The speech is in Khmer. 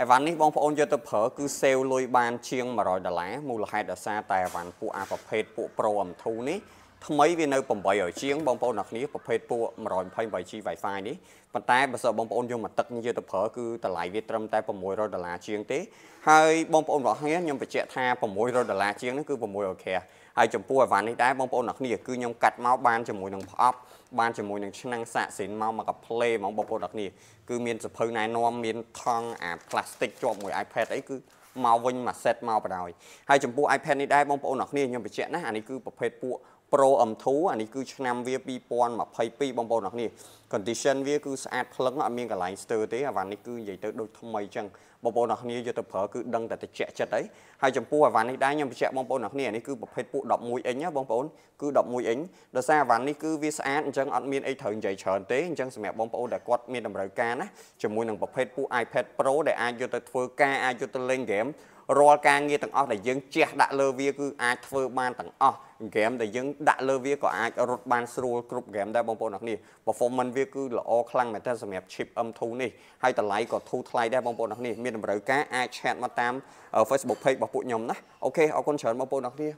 អីវ៉ាន់នេះបងប្អូនយកទៅប្រើគឺសេវលុយបានជាង100ដុល្លារមូលហេតុដោយសារតែអីវ៉ាន់ពួកអាប្រភេទពួក Pro M2 នេះថ្មីវានៅ800ជាងបងប្អូនអ្នកគ្នាប្រភេទពួក 128G Wi-Fi នេះប៉ុន្តែបើសិនបងប្អូនយកមកទឹកយកទៅប្រើគឺតម្លៃវាត្រឹមតែ600ដុល្លារជាងទេ ហើយបងប្អូនរបស់គ្នាខ្ញុំបញ្ជាក់ថា600ដុល្លារជាងហ្នឹងគឺ600គ្រាហើយចំពោះអីវ៉ាន់នេះដែរបងប្អូនអ្នកគ្នាគឺខ្ញុំកាត់មកបានជាមួយនឹងប្រអប់ បានជាមួយនឹងឆ្នាំងសាក់សិនមកមកកាផ្លេហ្មងបងប្អូនអ្នកគ្នា គឺមានសភៅណែនាំមានថង់អាផ្លាស្ទិកជាប់មួយ iPad អីគឺមកវិញមួយ set មកបណ្ដោយហើយចំពោះ iPad នេះដែរបងប្អូនអរគ្នាខ្ញុំបញ្ជាក់ណាអានេះគឺប្រភេទពួក Pro M2 អានេះគឺឆ្នាំវា2022បងប្អូនអរគ្នា condition វាគឺស្អាតផ្លឹងអត់មានកន្លែងស្ទើរទេអាវ៉ាន់នេះគឺនិយាយទៅដូចថ្មីចឹងបងប្អូនអរគ្នាយកទៅប្រើគឺដឹងតែតិចចិត្តអីហើយចំពោះអាវ៉ាន់នេះដែរខ្ញុំបញ្ជាក់បងប្អូនអរគ្នាអានេះគឺប្រភេទពួក11អ៊ីញណាបងប្អូនគឺ11អ៊ីញដោយសារអាវ៉ាន់នេះគឺវាស្អាតអញ្ចឹងអត់មានអីត្រូវនិយាយច្រើនទេអញ្ចឹងសម្រាប់បងប្អូនដែលគាត់មានតម្រូវការណាជាមួយនឹងប្រភេទពួក iPad Pro ដែលអាចយកទៅធ្វើការអាចយកទៅលេងហ្គេមរាល់ការងារទាំងអស់ដែលយើងជះដាក់លើវា គឺអាចធ្វើបានទាំងអស់ហ្គេមដែលយើងដាក់លើវាក៏អាចរត់បានស្រួលគ្រប់ហ្គេមដែរបងប្អូនអរគ្នា performance វាគឺល្អខ្លាំងមែនទែនសម្រាប់ chip M2 នេះហើយតម្លៃក៏ធូរថ្លៃដែរបងប្អូនអរគ្នាមានតម្រូវការអាច chat មកតាម Facebook page របស់ពួកខ្ញុំណាអូខេអរគុណច្រើនបងប្អូនអរគ្នា